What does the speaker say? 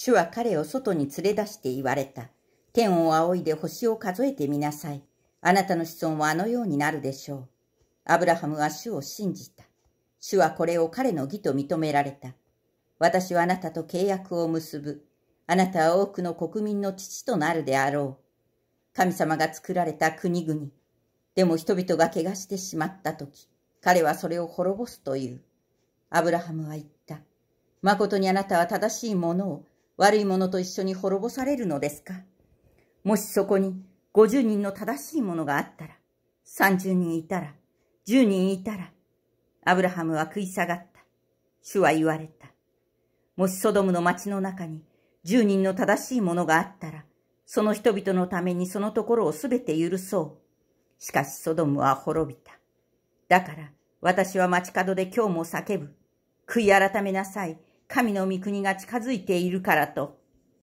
主は彼を外に連れ出して言われた。天を仰いで星を数えてみなさい。あなたの子孫はあのようになるでしょう。アブラハムは主を信じた。主はこれを彼の義と認められた。私はあなたと契約を結ぶ。あなたは多くの国民の父となるであろう。神様が作られた国々。でも人々が怪我してしまった時、彼はそれを滅ぼすという。アブラハムは言った。まことにあなたは正しいものを悪い者と一緒に滅ぼされるのですかもしそこに50人の正しいものがあったら、30人いたら、10人いたら、アブラハムは食い下がった。主は言われた。もしソドムの町の中に10人の正しいものがあったら、その人々のためにそのところをすべて許そう。しかしソドムは滅びた。だから私は街角で今日も叫ぶ。悔い改めなさい。神の御国が近づいているからと、